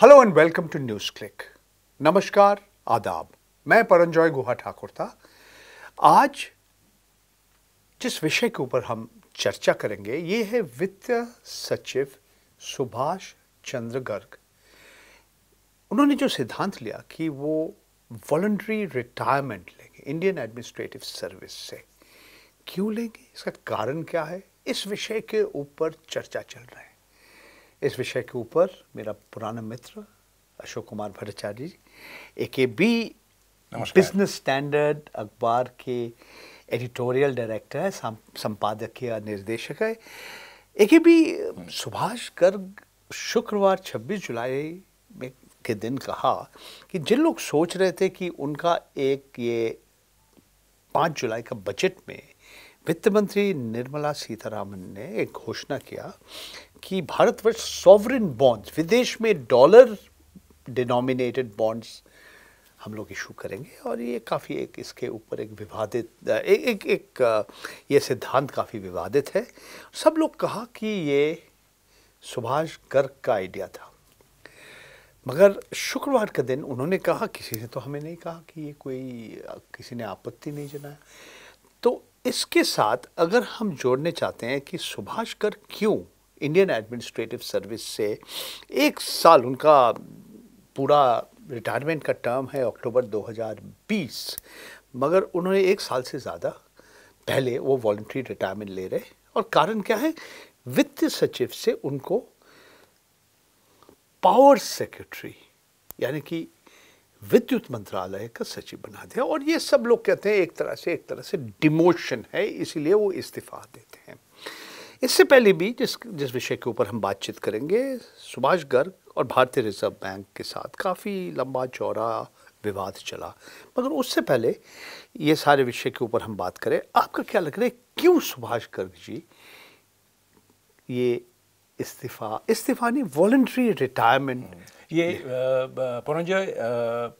Hello and welcome to NewsClick नमस्कार आदाब मैं परंजॉय गुहा ठाकुर था आज जिस विषय के ऊपर हम चर्चा करेंगे ये है वित्त सचिव सुभाष चंद्र गर्ग उन्होंने जो सिद्धांत लिया कि वो वॉल्ट्री रिटायरमेंट लेंगे इंडियन एडमिनिस्ट्रेटिव सर्विस से क्यों लेंगे इसका कारण क्या है इस विषय के ऊपर चर्चा चल रहा है इस विषय के ऊपर मेरा पुराना मित्र अशोक कुमार भट्टाचार्य जी ए के बी बिजनेस स्टैंडर्ड अखबार के एडिटोरियल डायरेक्टर है संपादक या निर्देशक है ए के बी सुभाष गर्ग शुक्रवार 26 जुलाई में के दिन कहा कि जिन लोग सोच रहे थे कि उनका एक ये पाँच जुलाई का बजट में वित्त मंत्री निर्मला सीतारामन ने एक घोषणा किया कि भारतवर्ष सॉवरिन बॉन्ड्स विदेश में डॉलर डिनोमिनेटेड बॉन्ड्स हम लोग इशू करेंगे और ये काफ़ी एक इसके ऊपर एक विवादित एक एक, एक ये सिद्धांत काफ़ी विवादित है सब लोग कहा कि ये सुभाष गर्ग का आइडिया था मगर शुक्रवार का दिन उन्होंने कहा किसी ने तो हमें नहीं कहा कि ये कोई किसी ने आपत्ति नहीं जनाया तो इसके साथ अगर हम जोड़ने चाहते हैं कि सुभाष गर्ग क्यों इंडियन एडमिनिस्ट्रेटिव सर्विस से एक साल उनका पूरा रिटायरमेंट का टर्म है अक्टूबर 2020 मगर उन्होंने एक साल से ज़्यादा पहले वो वॉल्ट्री रिटायरमेंट ले रहे और कारण क्या है वित्त सचिव से उनको पावर सेक्रेटरी यानी कि विद्युत मंत्रालय का सचिव बना दिया और ये सब लोग कहते हैं एक तरह से एक तरह से डिमोशन है इसीलिए वो इस्तीफा देते हैं इससे पहले भी जिस जिस विषय के ऊपर हम बातचीत करेंगे सुभाष गर्ग और भारतीय रिजर्व बैंक के साथ काफ़ी लंबा चौड़ा विवाद चला मगर उससे पहले ये सारे विषय के ऊपर हम बात करें आपका क्या लग रहा है क्यों सुभाष गर्ग जी ये इस्तीफा इस्तीफा नहीं वॉल्ट्री हम्म। रिटायरमेंट ये पुनंजय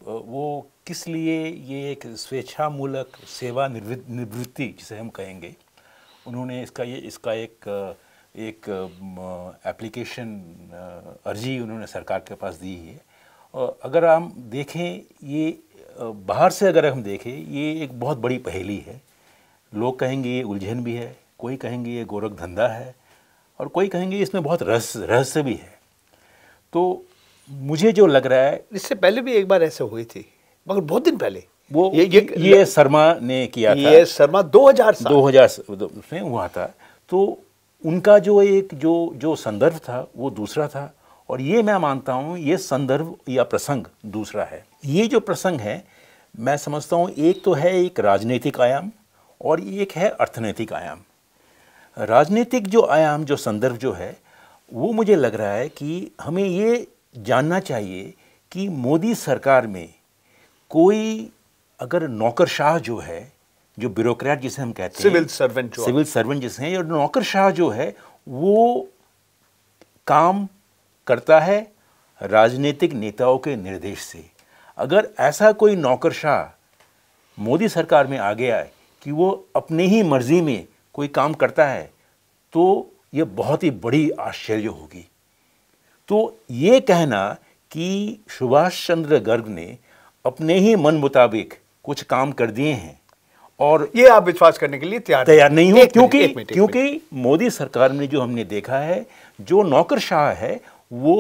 वो किस लिए ये एक स्वेच्छामूलक सेवा निवृत्ति जिसे हम कहेंगे उन्होंने इसका ये इसका एक एक एप्लीकेशन अर्जी उन्होंने सरकार के पास दी है और अगर हम देखें ये बाहर से अगर हम देखें ये एक बहुत बड़ी पहेली है लोग कहेंगे ये उलझन भी है कोई कहेंगे ये गोरख धंधा है और कोई कहेंगे इसमें बहुत रहस्य रहस्य भी है तो मुझे जो लग रहा है इससे पहले भी एक बार ऐसे हुई थी मगर बहुत दिन पहले वो ये ये, ये शर्मा ने किया था ये शर्मा 2000 हजार में हुआ था तो उनका जो एक जो जो संदर्भ था वो दूसरा था और ये मैं मानता हूँ ये संदर्भ या प्रसंग दूसरा है ये जो प्रसंग है मैं समझता हूँ एक तो है एक राजनीतिक आयाम और एक है अर्थनैतिक आयाम राजनीतिक जो आयाम जो संदर्भ जो है वो मुझे लग रहा है कि हमें ये जानना चाहिए कि मोदी सरकार में कोई अगर नौकरशाह जो है जो ब्यूरोक्रेट जिसे हम कहते सिविल हैं सिविल सर्वेंट सिविल सर्वेंट जिसे हैं और नौकरशाह जो है वो काम करता है राजनीतिक नेताओं के निर्देश से अगर ऐसा कोई नौकरशाह मोदी सरकार में आ गया है कि वो अपने ही मर्जी में कोई काम करता है तो ये बहुत ही बड़ी आश्चर्य होगी तो ये कहना कि सुभाष चंद्र गर्ग ने अपने ही मन मुताबिक कुछ काम कर दिए हैं और ये आप विश्वास करने के लिए तैयार तैयार नहीं हो क्योंकि क्योंकि मोदी सरकार में जो हमने देखा है जो नौकरशाह है वो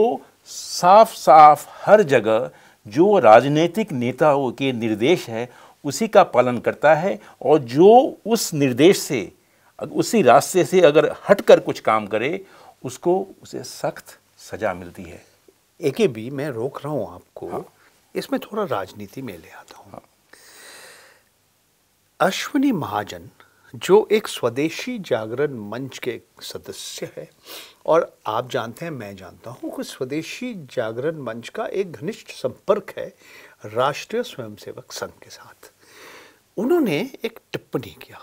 साफ साफ हर जगह जो राजनीतिक नेताओं के निर्देश है उसी का पालन करता है और जो उस निर्देश से उसी रास्ते से अगर हट कर कुछ काम करे उसको उसे सख्त सजा मिलती है एक भी मैं रोक रहा हूँ आपको हाँ। इसमें थोड़ा राजनीति में ले आता हूँ हाँ। अश्विनी महाजन जो एक स्वदेशी जागरण मंच के सदस्य है और आप जानते हैं मैं जानता हूँ कि स्वदेशी जागरण मंच का एक घनिष्ठ संपर्क है राष्ट्रीय स्वयंसेवक संघ के साथ उन्होंने एक टिप्पणी किया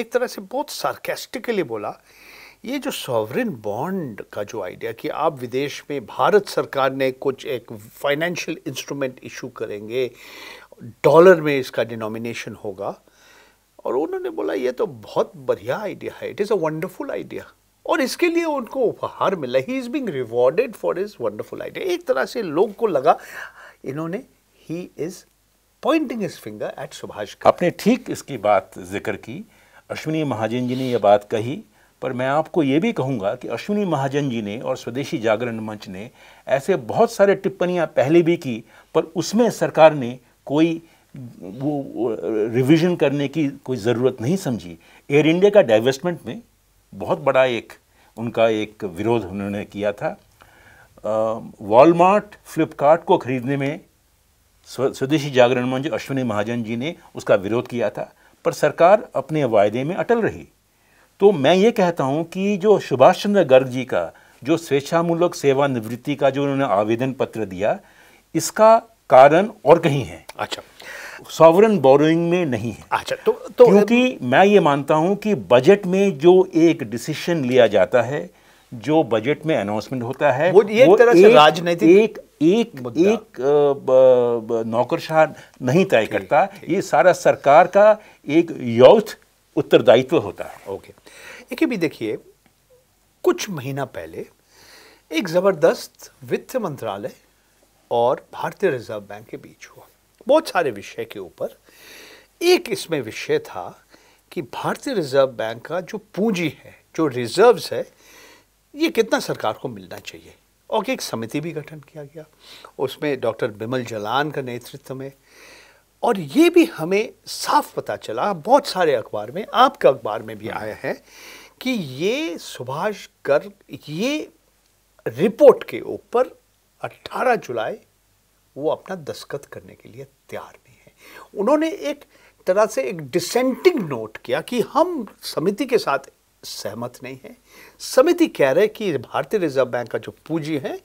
एक तरह से बहुत सार्केस्टिकली बोला ये जो सॉवरिन बॉन्ड का जो आइडिया कि आप विदेश में भारत सरकार ने कुछ एक फाइनेंशियल इंस्ट्रूमेंट इशू करेंगे डॉलर में इसका डिनोमिनेशन होगा और उन्होंने बोला ये तो बहुत बढ़िया आइडिया है it is a wonderful idea और इसके लिए उनको उपहार मिला he is being rewarded for his wonderful idea एक तरह से लोग को लगा इन्होंने he is pointing his finger at Subhash आपने ठीक इसकी बात जिक्र की अश्विनी महाजन जी ने यह बात कही पर मैं आपको ये भी कहूँगा कि अश्विनी महाजन जी ने और स्वदेशी जागरण मंच ने ऐसे बहुत सारे टिप्पणियाँ पहले भी की पर उसमें सरकार ने कोई वो रिवीजन करने की कोई ज़रूरत नहीं समझी एयर इंडिया का डाइवेस्टमेंट में बहुत बड़ा एक उनका एक विरोध उन्होंने किया था वॉलमार्ट फ्लिपकार्ट को खरीदने में स्वदेशी जागरण मंच अश्विनी महाजन जी ने उसका विरोध किया था पर सरकार अपने वायदे में अटल रही तो मैं ये कहता हूँ कि जो सुभाष चंद्र गर्ग जी का जो स्वेच्छामूलक सेवानिवृत्ति का जो उन्होंने आवेदन पत्र दिया इसका कारण और कहीं है अच्छा सॉवरन बोरोइंग में नहीं है अच्छा तो, तो क्योंकि मैं ये मानता हूँ कि बजट में जो एक डिसीशन लिया जाता है जो बजट में अनाउंसमेंट होता है वो ये वो तरह से राजनीतिक एक एक एक नौकरशाह नहीं तय करता ये सारा सरकार का एक यौथ उत्तरदायित्व होता है ओके एक भी देखिए कुछ महीना पहले एक ज़बरदस्त वित्त मंत्रालय और भारतीय रिजर्व बैंक के बीच हुआ बहुत सारे विषय के ऊपर एक इसमें विषय था कि भारतीय रिजर्व बैंक का जो पूंजी है जो रिजर्व्स है ये कितना सरकार को मिलना चाहिए और एक समिति भी गठन किया गया उसमें डॉक्टर बिमल जलान का नेतृत्व में और ये भी हमें साफ पता चला बहुत सारे अखबार में आपके अखबार में भी हाँ। आया है कि ये सुभाष गर्ग ये रिपोर्ट के ऊपर 18 जुलाई वो अपना दस्खत करने के लिए इख्तियार में है उन्होंने एक तरह से एक डिसेंटिंग नोट किया कि हम समिति के साथ सहमत नहीं है समिति कह रहे कि भारतीय रिजर्व बैंक का जो पूंजी है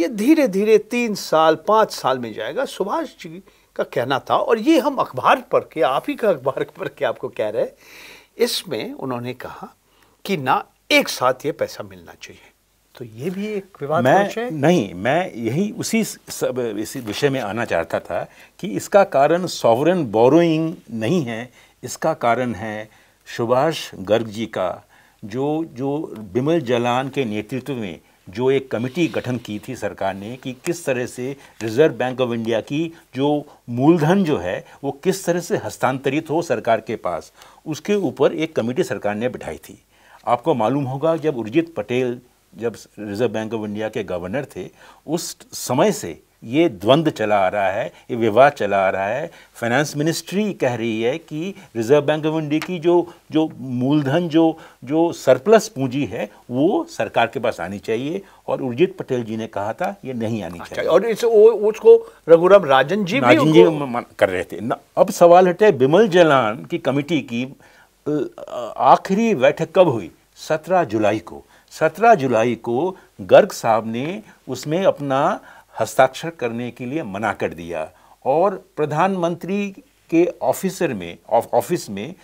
ये धीरे धीरे तीन साल पाँच साल में जाएगा सुभाष जी का कहना था और ये हम अखबार पढ़ के आप ही का अखबार पढ़ के आपको कह रहे इसमें उन्होंने कहा कि ना एक साथ ये पैसा मिलना चाहिए तो ये भी एक विवाद मैं नहीं मैं यही उसी सब इसी विषय में आना चाहता था कि इसका कारण सॉवरन बोरोइंग नहीं है इसका कारण है सुभाष गर्ग जी का जो जो बिमल जलान के नेतृत्व में जो एक कमेटी गठन की थी सरकार ने कि किस तरह से रिजर्व बैंक ऑफ इंडिया की जो मूलधन जो है वो किस तरह से हस्तांतरित हो सरकार के पास उसके ऊपर एक कमेटी सरकार ने बिठाई थी आपको मालूम होगा जब उर्जित पटेल जब रिजर्व बैंक ऑफ इंडिया के गवर्नर थे उस समय से ये द्वंद्व चला आ रहा है ये विवाद चला आ रहा है फाइनेंस मिनिस्ट्री कह रही है कि रिजर्व बैंक ऑफ इंडिया की जो जो मूलधन जो जो सरप्लस पूंजी है वो सरकार के पास आनी चाहिए और उर्जित पटेल जी ने कहा था ये नहीं आनी अच्छा, चाहिए और इस वो, उसको रघुराम राजन जी राजन जी कर रहे थे ना अब सवाल हटे बिमल जलान की कमेटी की आखिरी बैठक कब हुई सत्रह जुलाई को 17 जुलाई को गर्ग साहब ने उसमें अपना हस्ताक्षर करने के लिए मना कर दिया और प्रधानमंत्री के ऑफिसर में ऑफिस में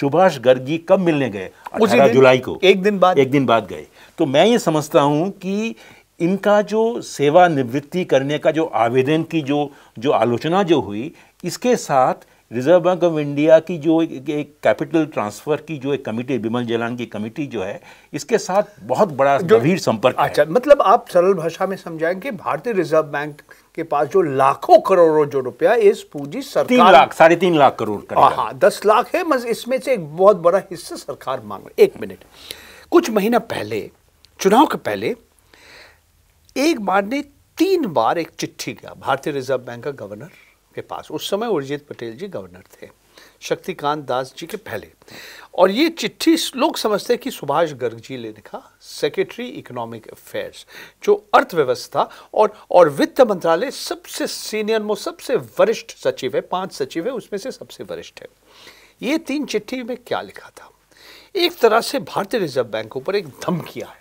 सुभाष गर्गी कब मिलने गए अठारह जुलाई को एक दिन बाद एक दिन बाद गए तो मैं ये समझता हूँ कि इनका जो सेवानिवृत्ति करने का जो आवेदन की जो जो आलोचना जो हुई इसके साथ रिजर्व बैंक ऑफ इंडिया की जो एक, कैपिटल ट्रांसफर की जो एक कमेटी बिमल जलान की कमेटी जो है इसके साथ बहुत बड़ा गंभीर संपर्क अच्छा मतलब आप सरल भाषा में समझाएं कि भारतीय रिजर्व बैंक के पास जो लाखों करोड़ों जो रुपया इस पूंजी सरकार तीन लाख साढ़े तीन लाख करोड़ का हाँ दस लाख है मज इसमें से एक बहुत बड़ा हिस्सा सरकार मांग रही एक मिनट कुछ महीना पहले चुनाव के पहले एक बार ने तीन बार एक चिट्ठी गया भारतीय रिजर्व बैंक का गवर्नर के पास उस समय उर्जित पटेल जी गवर्नर थे शक्तिकांत दास जी के पहले और ये चिट्ठी लोग समझते हैं कि सुभाष गर्ग जी ने लिखा सेक्रेटरी इकोनॉमिक अफेयर्स जो अर्थव्यवस्था और और वित्त मंत्रालय सबसे सीनियर मो सबसे वरिष्ठ सचिव है पांच सचिव है उसमें से सबसे वरिष्ठ है ये तीन चिट्ठी में क्या लिखा था एक तरह से भारतीय रिजर्व बैंक ऊपर एक धमकी आया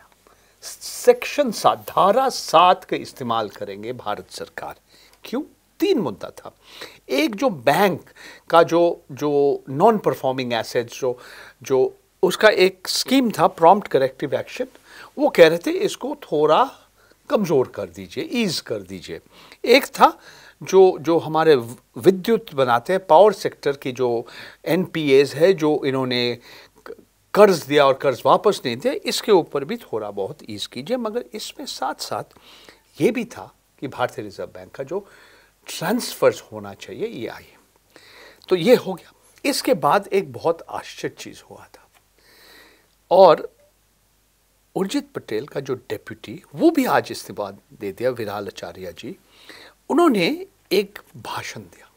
सेक्शन सात धारा सात का इस्तेमाल करेंगे भारत सरकार क्यों तीन मुद्दा था एक जो बैंक का जो जो नॉन परफॉर्मिंग एसेट्स जो जो उसका एक स्कीम था प्रॉम्प्ट करेक्टिव एक्शन वो कह रहे थे इसको थोड़ा कमज़ोर कर दीजिए ईज कर दीजिए एक था जो जो हमारे विद्युत बनाते हैं पावर सेक्टर की जो एन है जो इन्होंने कर्ज दिया और कर्ज वापस नहीं दिया इसके ऊपर भी थोड़ा बहुत ईज कीजिए मगर इसमें साथ साथ ये भी था कि भारतीय रिजर्व बैंक का जो ट्रांसफर्स होना चाहिए ये आई तो ये हो गया इसके बाद एक बहुत आश्चर्य चीज़ हुआ था और उर्जित पटेल का जो डेप्यूटी वो भी आज इस्तीफा दे दिया विराल आचार्य जी उन्होंने एक भाषण दिया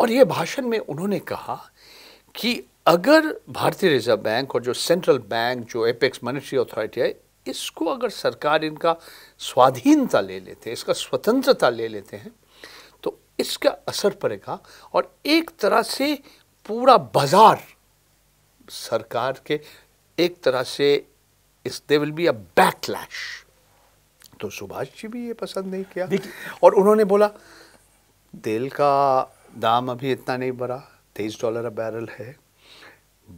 और ये भाषण में उन्होंने कहा कि अगर भारतीय रिजर्व बैंक और जो सेंट्रल बैंक जो एपेक्स मॉनेटरी अथॉरिटी है इसको अगर सरकार इनका स्वाधीनता ले लेते हैं इसका स्वतंत्रता ले लेते हैं इसका असर पड़ेगा और एक तरह से पूरा बाजार सरकार के एक तरह से इस they will be a backlash तो सुभाष जी भी ये पसंद नहीं किया और उन्होंने बोला तेल का दाम अभी इतना नहीं बढ़ा तेईस डॉलर अ बैरल है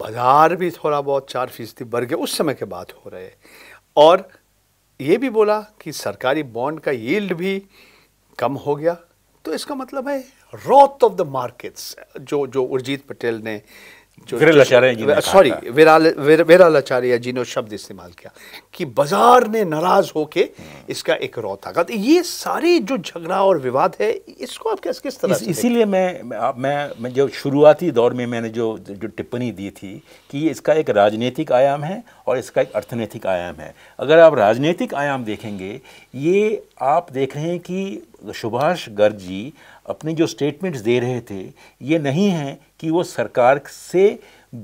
बाजार भी थोड़ा बहुत चार फीसदी बढ़ गया उस समय के बाद हो रहे और ये भी बोला कि सरकारी बॉन्ड का यील्ड भी कम हो गया तो इसका मतलब है रोथ ऑफ द मार्केट्स जो जो उर्जीत पटेल ने सॉरी आचार्य जी ने शब्द इस्तेमाल किया कि बाजार ने नाराज होके हाँ। इसका एक रो था ये सारे जो झगड़ा और विवाद है इसको आप कैसे किस तरह इस, इसीलिए मैं मैं मैं जो शुरुआती दौर में मैंने जो जो टिप्पणी दी थी कि इसका एक राजनीतिक आयाम है और इसका एक अर्थनैतिक आयाम है अगर आप राजनीतिक आयाम देखेंगे ये आप देख रहे हैं कि सुभाष गर्ग जी अपने जो स्टेटमेंट्स दे रहे थे ये नहीं है कि वो सरकार से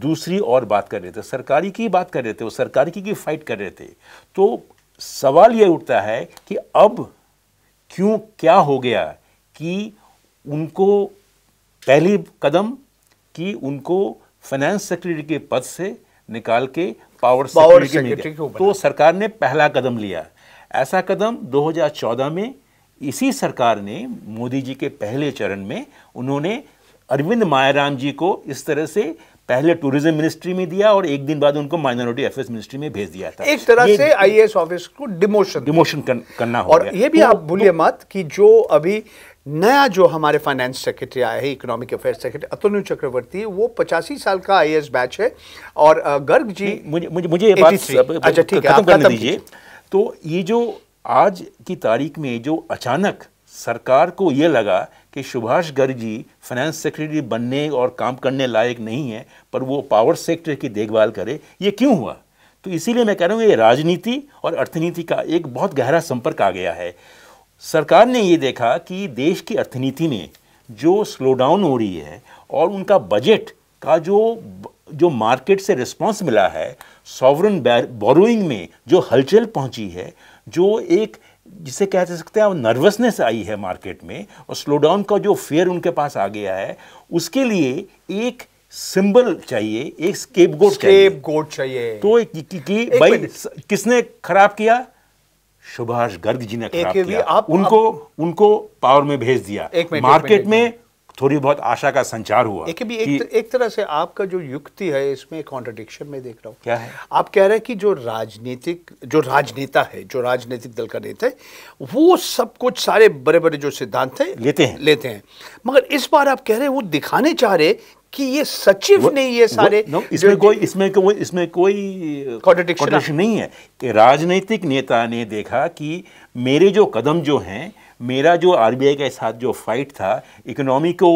दूसरी और बात कर रहे थे सरकारी की बात कर रहे थे वो सरकारी की, की फाइट कर रहे थे तो सवाल ये उठता है कि अब क्यों क्या हो गया कि उनको पहली कदम कि उनको फाइनेंस सेक्रेटरी के पद से निकाल के पावर पावर सेक्रेटरी तो सरकार ने पहला कदम लिया ऐसा कदम 2014 में इसी सरकार ने मोदी जी के पहले चरण में उन्होंने अरविंद मायाराम जी को इस तरह से पहले टूरिज्म मिनिस्ट्री में दिया और एक दिन बाद उनको माइनॉरिटी अफेयर्स मिनिस्ट्री में भेज दिया था एक तरह से आईएएस ऑफिस को डिमोशन डिमोशन कर, करना हो और गया। ये भी तो, आप तो भूलिए तो, मत कि जो अभी नया जो हमारे फाइनेंस सेक्रेटरी आया है economic affair secretary Atanu Chakraborty वो पचासी साल का आई बैच है और गर्ग जी मुझे मुझे अच्छा ठीक है खत्म दीजिए तो ये जो आज की तारीख में जो अचानक सरकार को ये लगा कि सुभाष गर्ग जी फाइनेंस सेक्रेटरी बनने और काम करने लायक नहीं है पर वो पावर सेक्टर की देखभाल करे ये क्यों हुआ तो इसीलिए मैं कह रहा हूँ ये राजनीति और अर्थनीति का एक बहुत गहरा संपर्क आ गया है सरकार ने ये देखा कि देश की अर्थनीति में जो स्लो डाउन हो रही है और उनका बजट का जो जो मार्केट से रिस्पांस मिला है सॉवरन बोरोइंग में जो हलचल पहुंची है जो एक जिसे कह सकते हैं नर्वसनेस आई है मार्केट में और स्लो डाउन का जो फेयर उनके पास आ गया है उसके लिए एक सिंबल चाहिए एक स्केप गोट स्केप गोट चाहिए तो कि, कि, कि भाई किसने खराब किया सुभाष गर्ग जी ने खराब किया आप, उनको आप, उनको पावर में भेज दिया मार्केट में थोड़ी बहुत आशा का संचार हुआ एक भी एक, एक तरह से आपका जो युक्ति है इसमें कॉन्ट्रडिक्शन में देख रहा हूँ क्या है आप कह रहे हैं कि जो राजनीतिक जो राजनेता है जो राजनीतिक दल का नेता है वो सब कुछ सारे बड़े बड़े जो सिद्धांत है लेते हैं लेते हैं मगर इस बार आप कह रहे हैं वो दिखाने चाह रहे कि ये सचिव ने ये सारे नो, इसमें कोई इसमें कोई इसमें कोई कॉन्ट्रडिक्शन नहीं है कि राजनीतिक नेता ने देखा कि मेरे जो कदम जो हैं मेरा जो आई के साथ जो फाइट था इकोनॉमी को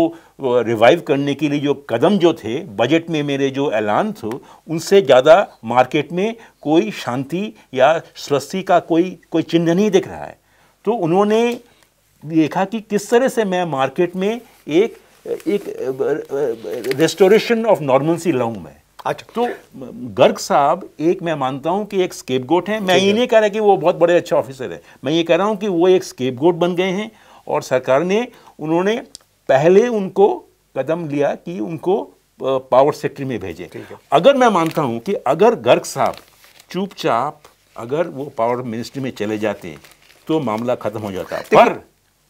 रिवाइव करने के लिए जो कदम जो थे बजट में मेरे जो ऐलान थे उनसे ज़्यादा मार्केट में कोई शांति या स्वस्थि का कोई कोई चिन्ह नहीं दिख रहा है तो उन्होंने देखा कि किस तरह से मैं मार्केट में एक एक रेस्टोरेशन ऑफ नॉर्मलसी लाऊं मैं अच्छा तो गर्ग साहब एक मैं मानता हूँ कि एक स्केप गोट हैं मैं ये नहीं कह रहा कि वो बहुत बड़े अच्छे ऑफिसर हैं मैं ये कह रहा हूँ कि वो एक स्केप गोट बन गए हैं और सरकार ने उन्होंने पहले उनको कदम लिया कि उनको पावर सेक्टर में भेजे अगर मैं मानता हूँ कि अगर गर्ग साहब चुपचाप अगर वो पावर मिनिस्ट्री में चले जाते तो मामला खत्म हो जाता पर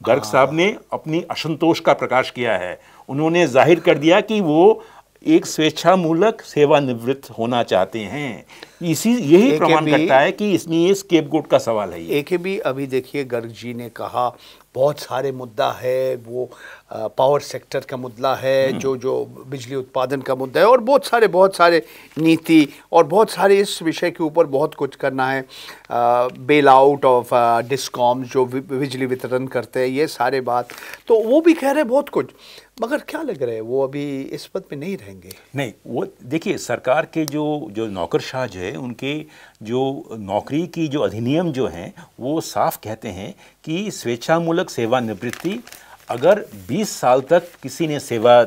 गर्ग साहब ने अपनी असंतोष का प्रकाश किया है उन्होंने जाहिर कर दिया कि वो एक स्वेच्छामूलक सेवानिवृत्त होना चाहते हैं इसी यही प्रमाण करता है कि इसमें ये स्केप गोट का सवाल है ए के अभी देखिए गर्ग जी ने कहा बहुत सारे मुद्दा है वो पावर सेक्टर का मुद्दा है हम्म। जो जो बिजली उत्पादन का मुद्दा है और बहुत सारे बहुत सारे नीति और बहुत सारे इस विषय के ऊपर बहुत कुछ करना है बेल आउट ऑफ डिस्कॉम जो बिजली वितरण करते हैं ये सारे बात तो वो भी कह रहे हैं बहुत कुछ मगर क्या लग रहा है वो अभी इस पद पे नहीं रहेंगे नहीं वो देखिए सरकार के जो जो नौकरशाह है उनके जो नौकरी की जो अधिनियम जो हैं वो साफ कहते हैं कि स्वेच्छामूलक सेवानिवृत्ति अगर 20 साल तक किसी ने सेवा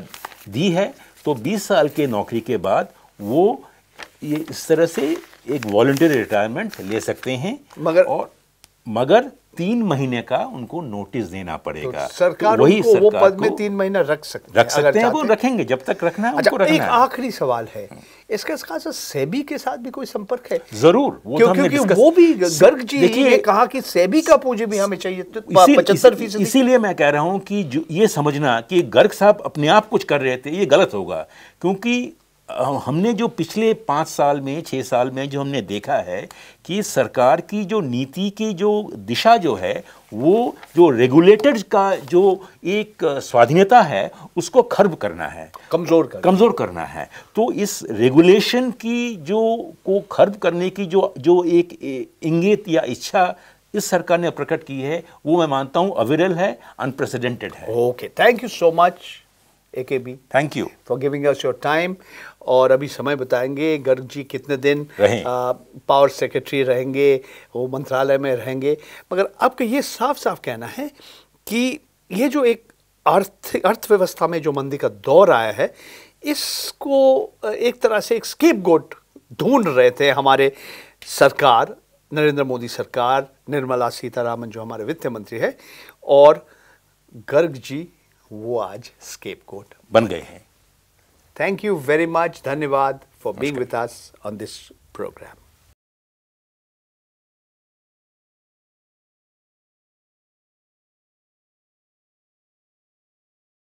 दी है तो 20 साल के नौकरी के बाद वो ये इस तरह से एक वॉल्टियर रिटायरमेंट ले सकते हैं मगर और मगर तीन महीने का उनको नोटिस देना पड़ेगा तो सरकार वही सरकार वो पद में तीन महीना रख सकते रख सकते हैं वो रखेंगे जब तक रखना है अच्छा, उनको रखना एक आखिरी सवाल है इसका खासा सेबी के साथ भी कोई संपर्क है जरूर वो तो क्यों, क्योंकि क्यों, वो भी गर्ग जी ने कहा कि सेबी का पूंजी भी हमें चाहिए तो पचहत्तर फीसद इसीलिए मैं कह रहा हूं कि ये समझना कि गर्ग साहब अपने आप कुछ कर रहे थे ये गलत होगा क्योंकि हमने जो पिछले पाँच साल में छः साल में जो हमने देखा है कि सरकार की जो नीति की जो दिशा जो है वो जो रेगुलेटर्स का जो एक स्वाधीनता है उसको खर्ब करना है कमज़ोर कर कमज़ोर करना है तो इस रेगुलेशन की जो को खर्ब करने की जो जो एक इंगित या इच्छा इस सरकार ने प्रकट की है वो मैं मानता हूँ अविरल है अनप्रेसिडेंटेड है okay thank you so much ए के बी thank you for giving time. Your time और अभी समय बताएंगे गर्ग जी कितने दिन आ, पावर सेक्रेटरी रहेंगे वो मंत्रालय में रहेंगे मगर आपका ये साफ साफ कहना है कि ये जो एक अर्थ अर्थव्यवस्था में जो मंदी का दौर आया है इसको एक तरह से एक स्केप गोट ढूंढ रहे थे हमारे सरकार नरेंद्र मोदी सरकार निर्मला सीतारामन जो हमारे वित्त मंत्री है और गर्ग जी वो आज स्केप गोट बन गए हैं Thank you very much, Dhanivad, for being with us on this program.